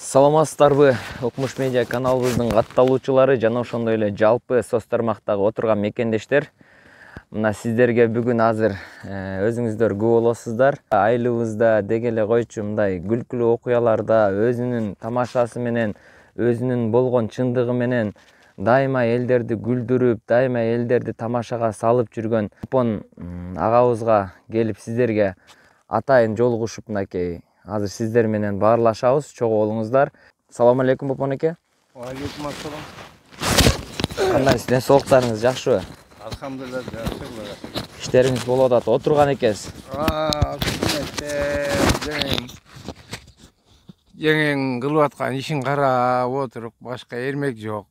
саламатсыздарбы укмуш медиа каналыбыздын катталуучулары жана ошондой эле жалпы соц тармактагы отурган мекендештер мына сиздерге бүгүн азыр э, өзүңүздөр күбө болосуздар айылыбызда деге эле койчу мындай күлкүлүү окуяларда өзүнүн тамашасы менен өзүнүн болгон чындыгы менен дайыма элдерди күлдүрүп дайыма элдерди тамашага салып жүргөн чопон агабызга келип сиздерге атайын жолугушуп мынакей азыр сиздер менен баарлашабыз чогуу болуңуздар салам алейкум бопон алейкум ассалам кандайсыз ден соолуктарыңыз жакшыбы алхамдулилля жакшы булар иштериңиз болуп атат отурган экенсиз жеңең кылып аткан ишин карап отуруп башка эрмек жок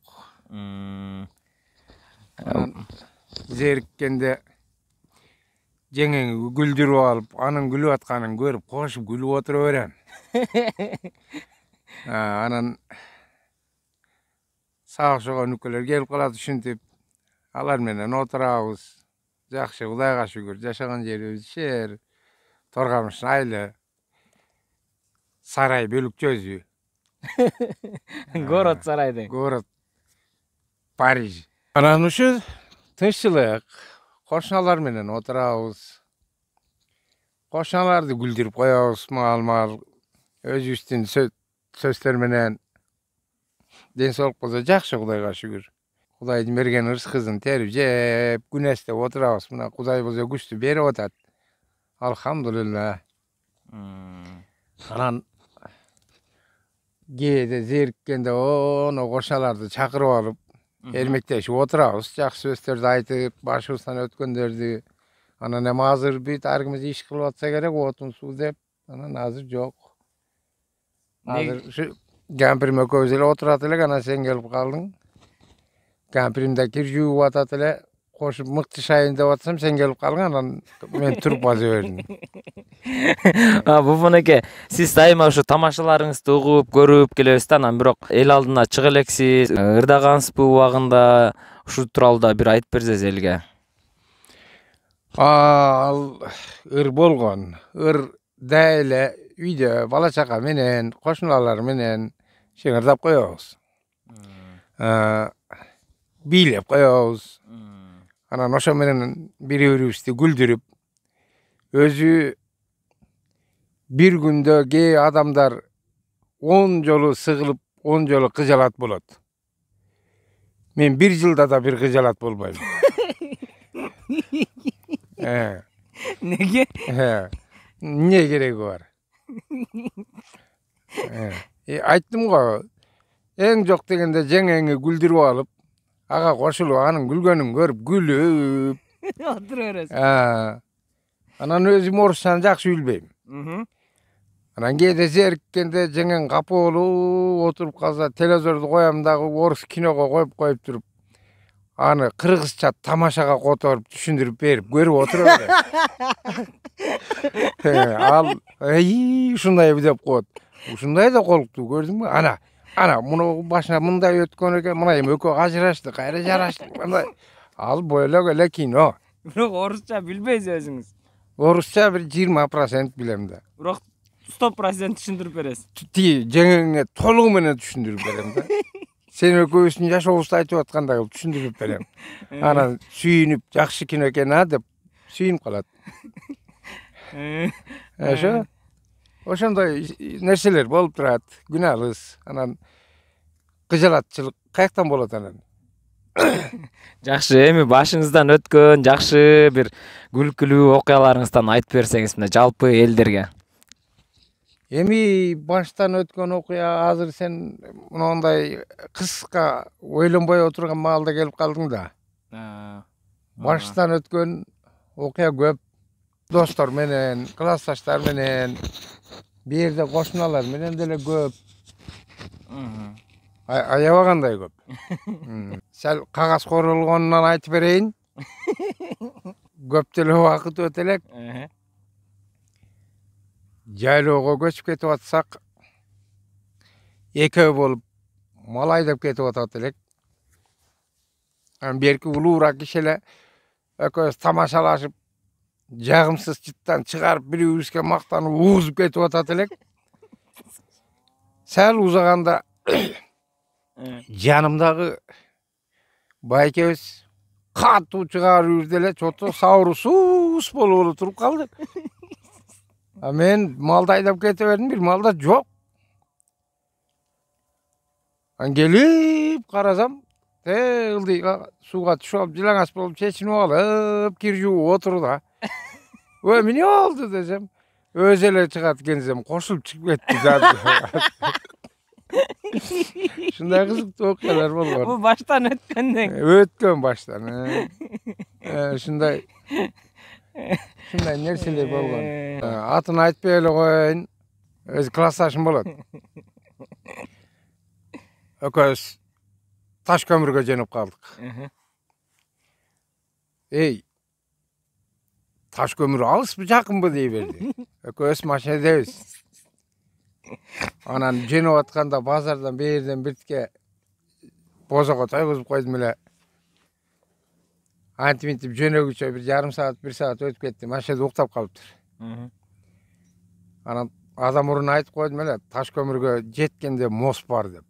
зериккенде жеңең гүлдіріп алып анын күлүп атканын көрүп кошуп күлүп отура берем анан сабакшыгон үкөлөр келип калат ушинтип алар менен отурабыз жакшы кудайга шүгүр жашаган жерибиз шээр торгамыштын айылы сарай бөлүкчөсү город сарай город париж анан ушу тынччылык кошуналарды отырабыз қошналарды гүлдіріп қоябыз мал мал менен ден соолук болсо жақсы кудайга шүгүр кудайдын берген ырыскысын терип жеп эстеп отурабыз мына кудай болсо күшті берип атат алхамдулилла анан кээде зериккенде оно кошуналарды чакырып алып ермектешіп отурабыз жақсы сөздерді айтып башыбыздан өткендерді анан эми азыр бүт ар кимибиз иш кылып атса керек отун суу деп анан азыр жок азыр ушу кампирим экөөбүз эле отурат элек анан сен келип калдың да кир жууп атат эле қошып мықты шайын деп жатсам сен келіп қалың анан мен тұрып маза бердім бубун эке сиз дайыма ушу тамашаларыңызды угуп көрүп келебиз да анан бирок эл алдына чыга элексиз э, ырдагансызбы убагында ушул тууралуу да бир айтып берсеңиз элге ал ыр болгон ыр дай эле үйдө бала чака менен кошуналар менен чыңырдап коебуз бийлеп коебуз анан ошо менен бири бирибизди күлдүрүп өзү бир күндө кээ адамдар он жолу сыгылып он жолу кыжалат болот мен бир жылда да бир кыжалат болбойм эмнеге эмне кереги бар айттым го эң жок дегенде жеңеңи күлдүрүп алып аға кошулуп анын күлгөнүн көріп күлүп отура бересің ә, анан өзүм орусчаны жакшы билбейм анан кээде зериккенде жеңең болуп отуруп калса телевизорду коем дагы орус киного коюп коюп туруп аны кыргызча тамашага которуп түшүндүрүп берип көрүп отура берем ә, ал ушундай деп коет ушундай да колуктуу көрдүңбү ана ана мұны башына мындай өткен екен мына эми экөө ажырашты кайра жарашты мындай ал бойлок эле кино бирок орусча билбейсиз өзүңүз орусча бир жыйырма процент билем да бирок сто процент түшүндүрүп бересиз тиги жеңеңе толугу менен түшүндүрүп берем да сен экөөбүздүн жашообузду айтып аткандай кылып түшүндүрүп берем анан сүйүнүп жакшы кино экен а деп сүйүнүп калат ошо ошондой нерселер болуп турат алыс анан кыжалатчылык каяктан болот анан жакшы эми башыңыздан өткөн жакшы бир күлкүлүү окуяларыңыздан айтып берсеңиз мына жалпы элдерге эми баштан өткөн окуя азыр сен моундай кыска ойлонбой отурган маалда келип калдың да баштан өткөн окуя көп достор менен классташтар менен бирде кошуналар менен деле көп аябагандай көп сәл кагаз корулгонунан айтып берейин көп деле убакыт өтө элек жайлоого көчүп кетип атсак экөө болуп мал айдап кетип атат элек анан берки улуураак киши эле экөөбүз тамашалашып жағымсыз жыттан шығарып біреуімізге мақтанып уғызып кетіп жатады елек сәл ұзағанда ә. жанымдағы бай екеуміз қатты шығарып жіберді еле че то сауыры сус болып тұрып қалды а мен малды айдап кете бердім бір малда жоқ келіп қарасам ылдиға суға түсіп алып жалаңаш болып шешініп алып кір жуып отыр да ой эмне болду десем өзү эле чыгат экен десем кошулуп чыгып кетти жады ушундай кызыктуу окуялар болгон бул баштан өткөндөн өткөн баштан ушундай ушундай нерселер болгон атын айтпай эле коеюн өзү классташым болот экөөбүз таш көмүргө жөнөп калдык эй таш көмір алыспы па дей берді көс машинадамыз анан жөніп жатқанда базардан бер жерден бозого тойгузуп койдум эле антип минтип жөнөгүчө бир жарым саат бир саат өтүп кетти машинада уктап калыптыр анан адам мурун айтып койдум эле таш көмүргө жеткенде моз бар деп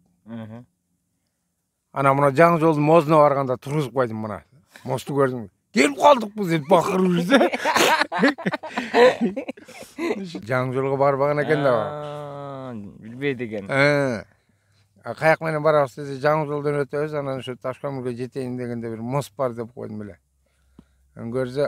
анан мына жаңы жолдун мозуна барганда тургузуп койдум мына мозду көрдүңбү келіп қалдық біз деп бақырып жүрсе жаң жолға барбаған екен да білбейді екен қай менен барамыз десе жаң жолдан өтөбүз анан еще ташкамырга жетейін дегенде бір мост бар деп койдум беле көрсе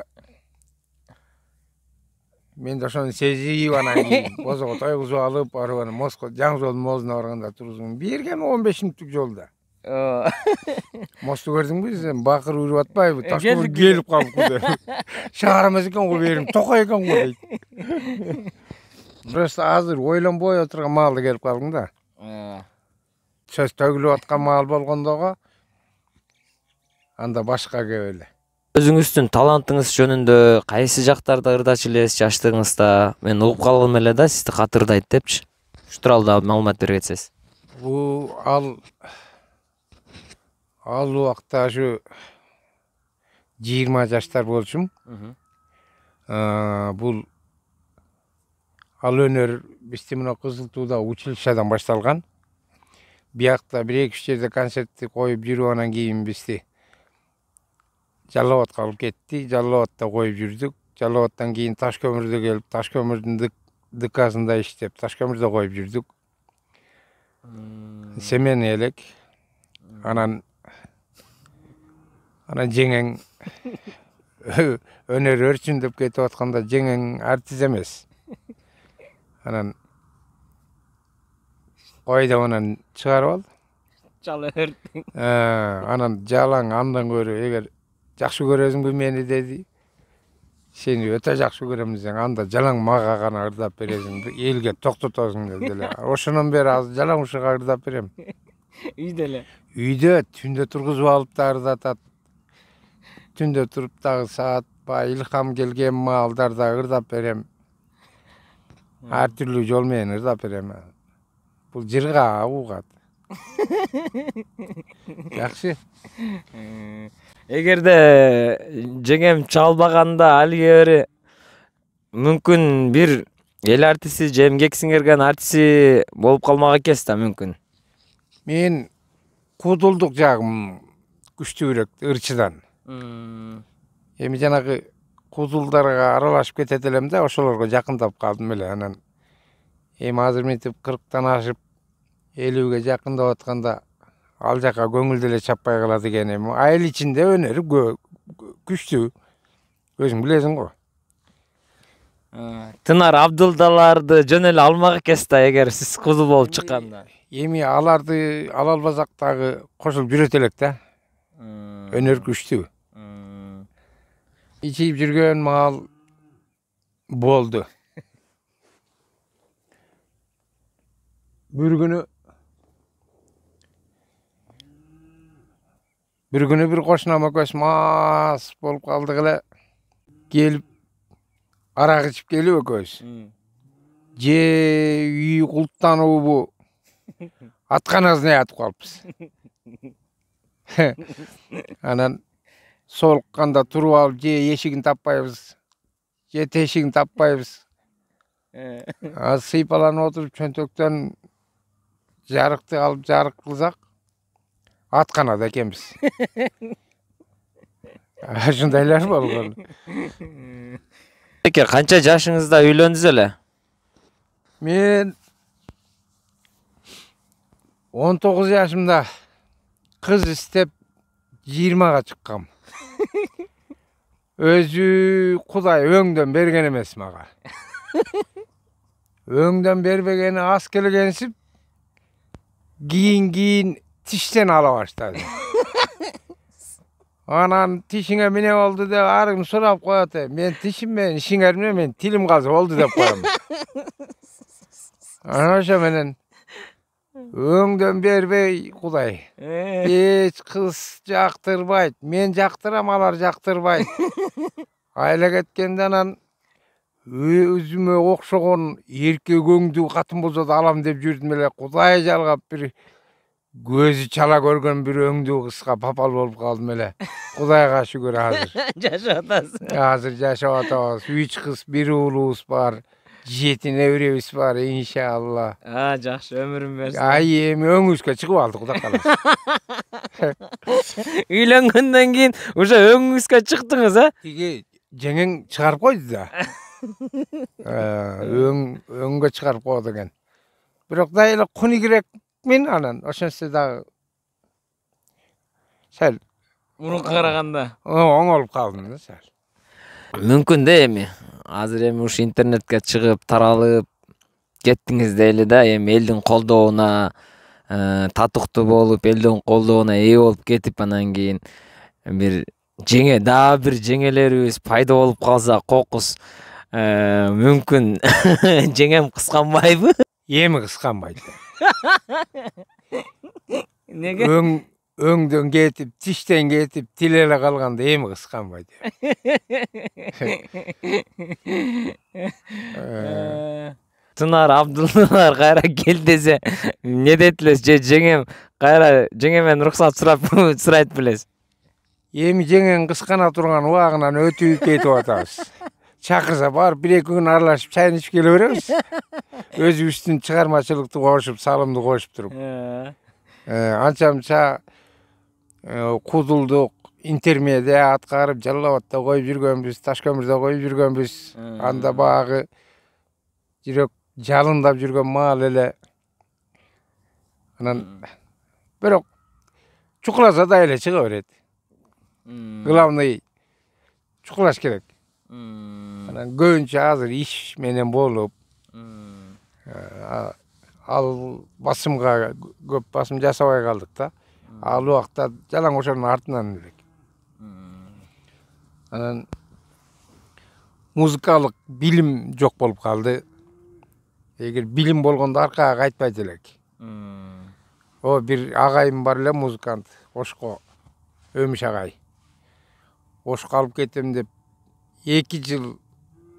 мен де ошону сезип анан кийин бозого тойгузуп алып барып анан мостко жаңы жолдун моозуна барганда тургузган берген он беш мүнөттүк жол да мосты көрдің бе сен бақыр үріп жатпайбы ташкөл келіп қалып құдай шығармас екен ғой беріп тоқай екен ғой дейді просто азыр ойлонбой отырған малды келіп қалдың да ә. сөз төгіліп жатқан мал болғандоға анда басқа кеп эле өзүңүздүн талантыңыз жөнүндө кайсы жактарды ырдачүлесиз жаштыгыңызда мен ұғып қалғым эле да сізді қатырдайды депчи ушу тууралуу дагы маалымат бере кетсеңиз бул ал ал убакта ошо жыйырма жаштар болчумун бул ал өнөр бизде мына кызыл тууда училищадан башталган биякта бир эки үч жерде концертти коюп жүрүп анан кийин бизди жалал абадка алып кетти жалал абадта коюп жүрдүк жалал абаддан кийин таш көмүрдө келип таш көмүрдүн дксында иштеп таш көмүрдө коюп жүрдүк семен элек анан ана жеңең өнер деп кетип атканда жеңең артист эмес анан койдо анан чыгарып алды жала ә, анан жалаң андан көрө эгер жакшы көрөсүңбү мени деди сени өтө жакшы көрөм десең анда жалаң мага гана ырдап бересиң элге токтотосуң деди эле ошондон бери азыр жалаң ушуга ырдап берем үйдө эле үйдө түндө тургузуп алып да ырдатат түнде тұрып дагы баягы илхам келген маалдарда ырдап берем ар түрлүү жол менен ырдап берем бул жырга угат жакшы эгерде жеңем чалбаганда алги бери мүмкүн бир эл артисти же эмгек сиңирген артисти болуп калмак экенсиз да мүмкүн мен куудулдук жагым күчтүүрөөк ырчыдан эми жанагы кузулдарга аралашып кетет элем да ошолорго жакындап калдым эле анан эми азыр мынтип кырктан ашып элүүгө жакындап атканда ал жака көңүл деле чаппай калат экен эми айыл ичинде өнөр күчтүү өзүң билесиң го э, тынар абдылдаларды жөн эле алмак экенсиз да эгер сиз кузул болуп чыкканда эми аларды ала албасак дагы кошулуп жүрөт элек да өнөр күчтүү ичип жүргөн маал болду бир күнү бир күнү бир кошунам экөөбүз мас болуп калдык эле келип арак ичип келип экөөбүз же үй култтануубу атканасына атып калыппыз анан солыққанда тұрып алып же ешігін таппаймыз же тешігін таппаймыз аз сыйпаланып отырып чөнтөктөн жарықты алып жарық қылсақ атканада екенбіз ушундайлар болгон эке канча жашыңызда үйлөндүңүз эле мен он тогуз жашымда кыз издеп жыйырмага чыккам өзү құдай өңден берген емес маға өңден бербегені аз келгенсіп кийин кийин тіштен ала баштады анан тишиңе эмне болду деп ар ким сурап коет менин тишим менен ишиңер эмне менин тилим каза болду деп коем анан ошо менен өңден бербей құдай еш қыз жақтырбайды мен жақтырам алар жақтырбайды айла кеткенде анан өзіме окшогон еркек өңдүү катын болсо да алам деп жүрдүм эле кудай жалгап бир көзү чала көргөн бир өңдүү кызга папал болуп калдым эле кудайга шүгүр азыр жашап атасыз азыр жашап атабыз үч кыз бир уулубуз бар Жеті беребиз бар иншалла а жакшы өмүрүн берсин ай эми өңүбүзгө чыгып алды кудай кааласа үйлөнгөндөн кийин уже өңүңүзгө чыктыңыз а тиги жеңең чыгарып койду да өң өңгө чыгарып койду экен бирок дагы эле кунигирек мен анан ошентсе дагы сәл мурунку караганда оңолуп калдым да сәл мүмкүн да эми азыр эми ушу интернетке чыгып таралып кеттиңиз дейли да эми элдин колдооуна э, татыктуу болуп элдин колдооуна ээ болуп кетип анан кийин бир жеңе дагы бир жеңелерибиз пайда болуп калса кокус э, мүмкүн жеңем кысканбайбы эми кысканбайт эмнеге өң өңдөн кетип тиштен кетип тил эле калганда эми кысканбайт тынар э. э, абдуллар кайра кел десе эмне дейт элес же жеңем кайра жеңемден уруксат сурап сурайт белес эми жеңең кыскана турган убагынан өтүп кетип атабыз чакырса барып бир эки күн аралашып чайын ичип келе беребиз өзүбүздүн чыгармачылыкты кошуп салымды кошуп туруп э. анча мынча Э, кузулдук интермеде аткарып жалал абадда коюп жүргөнбүз таш көмүрдө коюп жүргөнбүз анда баягы жүрөк жалындап жүргөн маал эле анан бирок чукуласа дагы эле чыга берет главный чукулаш керек анан көбүнчө азыр иш менен болуп э, ал басымга көп басым жасабай калдык да ал убакта жалаң ошонун артынан элек анан музыкалык билим жок болуп калды эгер билим болгондо аркага кайтпайт элек о бир агайым бар эле музыкант ошко өмүш агай ошко алып кетем деп эки жыл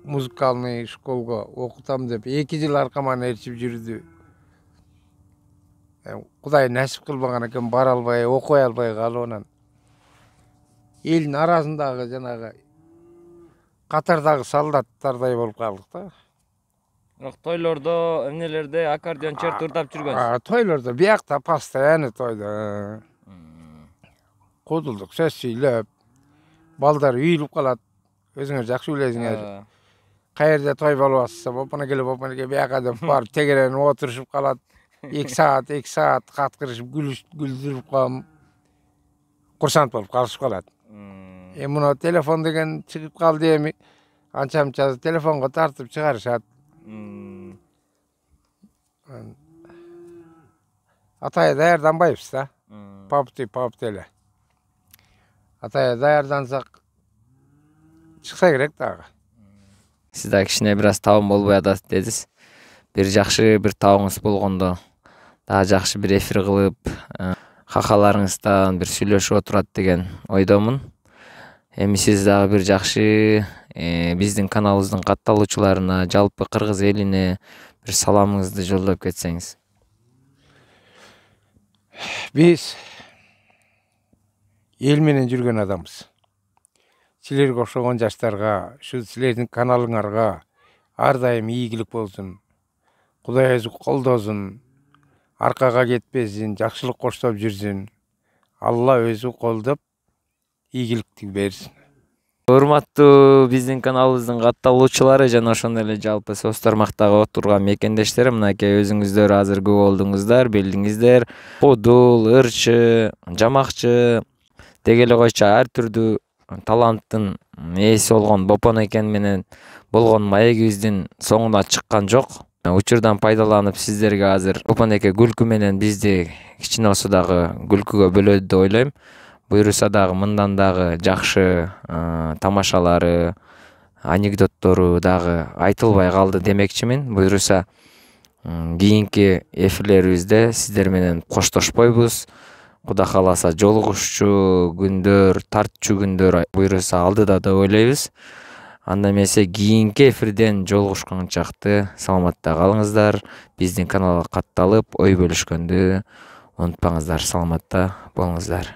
музыкальный школго окутам деп эки жыл аркаман ээрчип жүрдү құдай нәсіп қылмаған екен бара албай оқи албай анан елдің арасындағы жаңағы қатардағы солдаттардай болып қалдық та бирок тойлордо эмнелерде аккордеон чертип ырдап жүргөнсүз тойлордо биякта постоянно тойдо сөз сүйлөп балдар үйүлүп калат өзүңөр жакшы билесиңер ә. жерде той болуп атса бопана келіп бопана келіп бияка деп барып тегеренип отурушуп калат екі сағат екі сағат қатқырышып күлдіріп қалып құрсант болып қалысып қалады е мынау телефон деген шығып қалды эми анча мынча телефонго тартып шығарышат атайы даярданбайбыз да папти паптеле эле атайы даярдансак чыкса керек тағы сиз да кичине бир аз табын болбой атасыз дедиз бир жакшы бир табыңыз болгондо дагы жакшы бир эфир кылып э, хахаларыңыздан бир сүйлөшүп отурат деген ойдомун эми сиз дагы бир жакшы э, биздин каналыбыздын катталуучуларына жалпы кыргыз элине бир саламыңызды жолдоп кетсеңиз биз эл менен жүргөн адамбыз силерге окшогон жаштарга ушу силердин каналыңарга ар дайым ийгилик болсун кудай өзү колдосун арқаға кетпесін жақсылық коштоп жүрсін алла өзі қолдап игілікті берсін урматтуу биздин каналыбыздын катталуучулары жана ошондой эле жалпы соц тармактагы отурган мекендештер мынакей өзүңүздөр азыр күбө болдуңуздар билдиңиздер кудул ырчы жамакчы деги эле койчу ар түрдүү таланттын ээси болгон бопон экен менен болгон маегибиздин соңуна чыккан жок учурдан пайдаланып сиздерге азыр чолпон аке күлкү менен бизди кичине болсо дагы күлкүгө бөлөдү деп ойлойм буюрса дагы мындан дагы жакшы тамашалары анекдоттору дагы айтылбай калды демекчимин буюрса кийинки эфирлерибизде сиздер менен коштошпойбуз кудай кааласа жолугушчу күндөр тартчу күндөр буюрса алдыда деп ойлойбуз анда эмесе кийинки эфирден жолугушканчакты саламатта калыңыздар биздин каналга катталып ой бөлүшкөндү унутпаңыздар саламатта болуңуздар